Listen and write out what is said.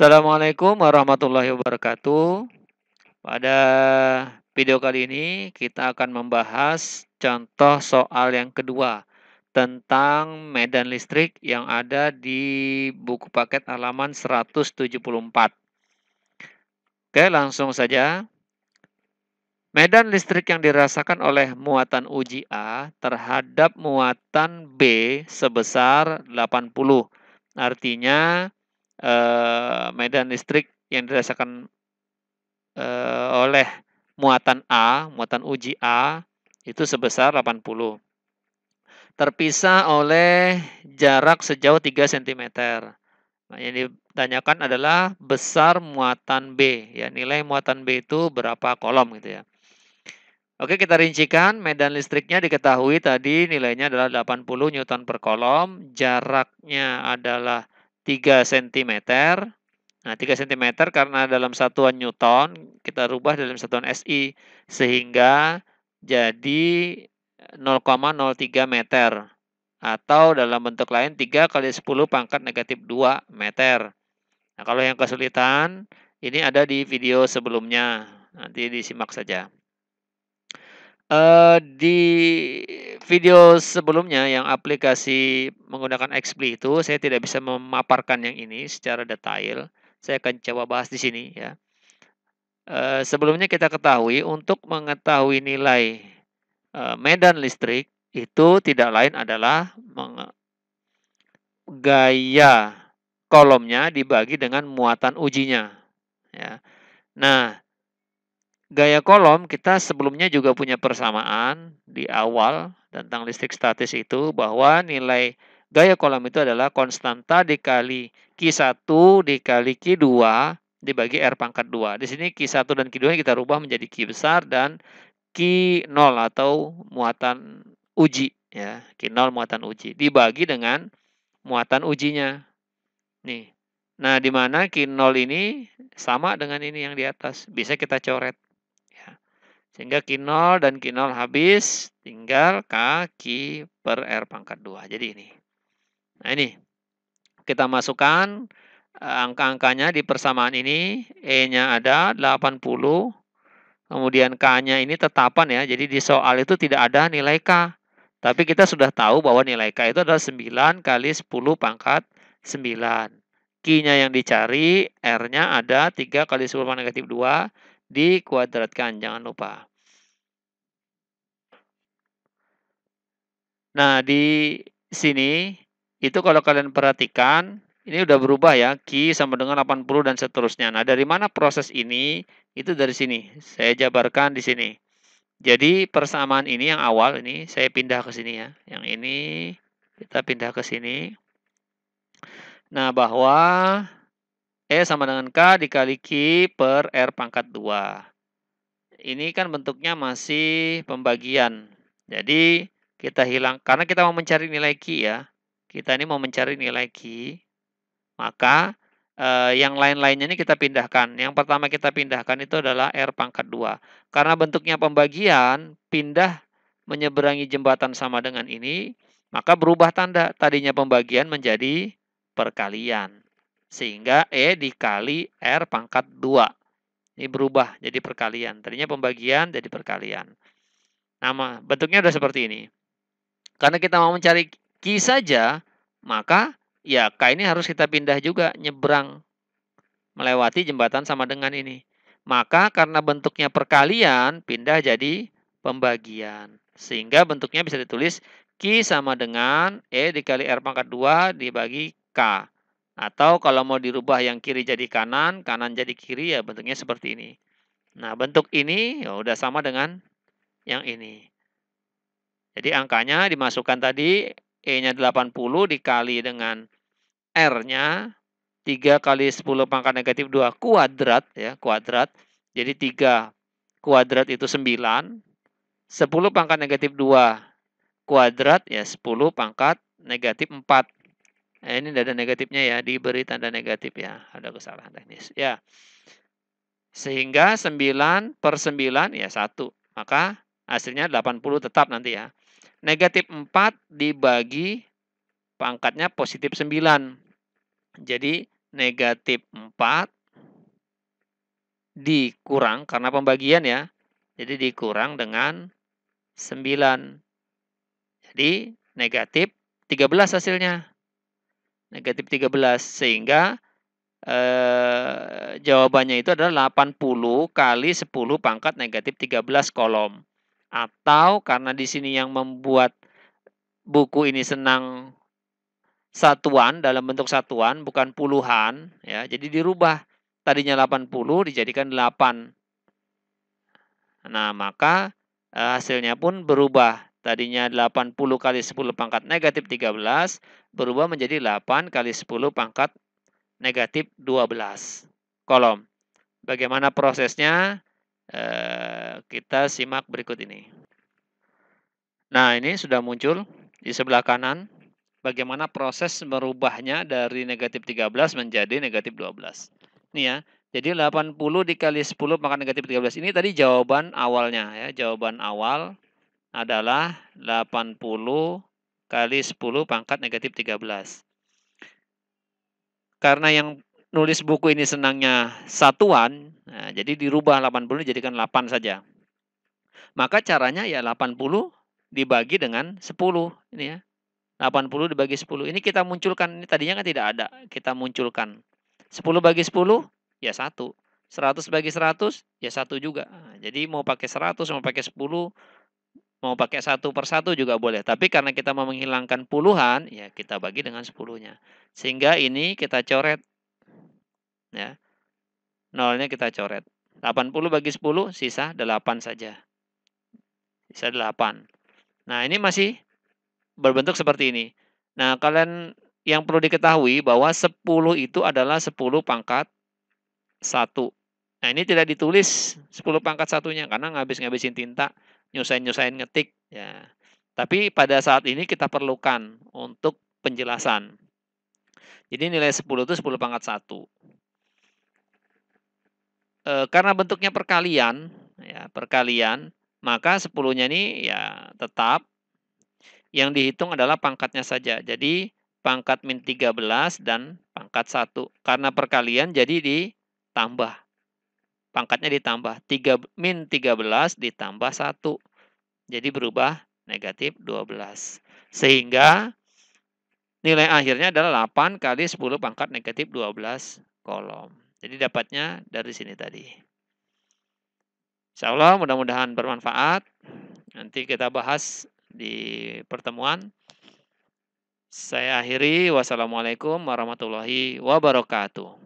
Assalamualaikum warahmatullahi wabarakatuh. Pada video kali ini kita akan membahas contoh soal yang kedua tentang medan listrik yang ada di buku paket halaman 174. Oke, langsung saja. Medan listrik yang dirasakan oleh muatan uji A terhadap muatan B sebesar 80. Artinya Eh, medan listrik yang dirasakan uh, oleh muatan A, muatan uji A itu sebesar 80. Terpisah oleh jarak sejauh 3 cm. Nah, yang ditanyakan adalah besar muatan B, ya nilai muatan B itu berapa kolom gitu ya. Oke, kita rincikan. Medan listriknya diketahui tadi nilainya adalah 80 Newton per kolom. Jaraknya adalah 3 cm. Nah, 3 cm karena dalam satuan Newton, kita rubah dalam satuan SI sehingga jadi 0,03 meter atau dalam bentuk lain 3 kali 10 pangkat negatif 2 meter. Nah, kalau yang kesulitan, ini ada di video sebelumnya. Nanti disimak saja. Uh, di video sebelumnya yang aplikasi menggunakan XP itu saya tidak bisa memaparkan yang ini secara detail. Saya akan coba bahas di sini ya. Uh, sebelumnya kita ketahui untuk mengetahui nilai uh, medan listrik itu tidak lain adalah gaya kolomnya dibagi dengan muatan ujinya. Ya. Nah, Gaya kolom kita sebelumnya juga punya persamaan di awal tentang listrik statis itu bahwa nilai gaya kolom itu adalah konstanta dikali Q1 dikali Q2 dibagi R pangkat 2. Di sini Q1 dan Q2 kita rubah menjadi Q besar dan Q0 atau muatan uji ya, Q0 muatan uji dibagi dengan muatan ujinya. Nih. Nah, di mana Q0 ini sama dengan ini yang di atas. Bisa kita coret. Sehingga Q0 dan Q0 habis, tinggal K, Q per R pangkat 2. Jadi ini. Nah ini, kita masukkan eh, angka-angkanya di persamaan ini. E-nya ada 80, kemudian K-nya ini tetapan ya. Jadi di soal itu tidak ada nilai K. Tapi kita sudah tahu bahwa nilai K itu adalah 9 kali 10 pangkat 9. q nya yang dicari, R-nya ada 3 kali 10 pangkat negatif 2 dikuadratkan, jangan lupa. Nah, di sini itu kalau kalian perhatikan, ini udah berubah ya, Q sama dengan 80 dan seterusnya. Nah, dari mana proses ini? Itu dari sini. Saya jabarkan di sini. Jadi persamaan ini yang awal ini saya pindah ke sini ya. Yang ini kita pindah ke sini. Nah, bahwa E sama dengan K dikali Q per R pangkat 2. Ini kan bentuknya masih pembagian. Jadi kita hilang, karena kita mau mencari nilai Q ya. Kita ini mau mencari nilai Q. Maka eh, yang lain-lainnya ini kita pindahkan. Yang pertama kita pindahkan itu adalah R pangkat 2. Karena bentuknya pembagian, pindah menyeberangi jembatan sama dengan ini, maka berubah tanda. Tadinya pembagian menjadi perkalian. Sehingga E dikali R pangkat 2. Ini berubah jadi perkalian. Tadinya pembagian jadi perkalian. Nama bentuknya sudah seperti ini. Karena kita mau mencari Q saja, maka ya K ini harus kita pindah juga nyebrang melewati jembatan sama dengan ini. Maka karena bentuknya perkalian, pindah jadi pembagian. Sehingga bentuknya bisa ditulis Q sama dengan E dikali R pangkat 2 dibagi K. Atau kalau mau dirubah yang kiri jadi kanan, kanan jadi kiri ya bentuknya seperti ini. Nah, bentuk ini ya udah sama dengan yang ini. Jadi angkanya dimasukkan tadi E-nya 80 dikali dengan R-nya 3 kali 10 pangkat negatif 2 kuadrat ya, kuadrat. Jadi 3 kuadrat itu 9. 10 pangkat negatif 2 kuadrat ya 10 pangkat negatif 4. Nah, ini tidak ada negatifnya ya, diberi tanda negatif ya. Ada kesalahan teknis. Ya. Sehingga 9 per 9 ya 1. Maka hasilnya 80 tetap nanti ya. Negatif 4 dibagi pangkatnya positif 9. Jadi negatif 4 dikurang karena pembagian ya. Jadi dikurang dengan 9. Jadi negatif 13 hasilnya negatif 13 sehingga eh, jawabannya itu adalah 80 kali 10 pangkat negatif 13 kolom atau karena di sini yang membuat buku ini senang satuan dalam bentuk satuan bukan puluhan ya jadi dirubah tadinya 80 dijadikan 8 nah maka eh, hasilnya pun berubah Tadinya 80 kali 10 pangkat negatif 13 berubah menjadi 8 kali 10 pangkat negatif 12 kolom. Bagaimana prosesnya? Eh, kita simak berikut ini. Nah ini sudah muncul di sebelah kanan. Bagaimana proses merubahnya dari negatif 13 menjadi negatif 12. Nih ya, jadi 80 dikali 10 maka negatif 13. Ini tadi jawaban awalnya ya, jawaban awal adalah 80 kali 10 pangkat negatif 13. Karena yang nulis buku ini senangnya satuan, nah, jadi dirubah 80 jadikan 8 saja. Maka caranya ya 80 dibagi dengan 10 ini ya. 80 dibagi 10. Ini kita munculkan, ini tadinya kan tidak ada, kita munculkan. 10 bagi 10 ya 1. 100 bagi 100 ya 1 juga. Nah, jadi mau pakai 100, mau pakai 10, Mau pakai satu persatu juga boleh. Tapi karena kita mau menghilangkan puluhan, ya kita bagi dengan sepuluhnya. Sehingga ini kita coret. Ya. Nolnya kita coret. 80 bagi 10, sisa 8 saja. Sisa 8. Nah, ini masih berbentuk seperti ini. Nah, kalian yang perlu diketahui bahwa 10 itu adalah 10 pangkat 1. Nah ini tidak ditulis 10 pangkat satunya karena ngabis-ngabisin tinta, nyusain nyusain ngetik. Ya. Tapi pada saat ini kita perlukan untuk penjelasan. Jadi nilai 10 itu 10 pangkat satu E, karena bentuknya perkalian, ya, perkalian, maka 10-nya ini ya tetap yang dihitung adalah pangkatnya saja. Jadi pangkat min 13 dan pangkat satu Karena perkalian jadi ditambah pangkatnya ditambah 3 min 13 ditambah 1. Jadi berubah negatif 12. Sehingga nilai akhirnya adalah 8 kali 10 pangkat negatif 12 kolom. Jadi dapatnya dari sini tadi. Insya Allah mudah-mudahan bermanfaat. Nanti kita bahas di pertemuan. Saya akhiri. Wassalamualaikum warahmatullahi wabarakatuh.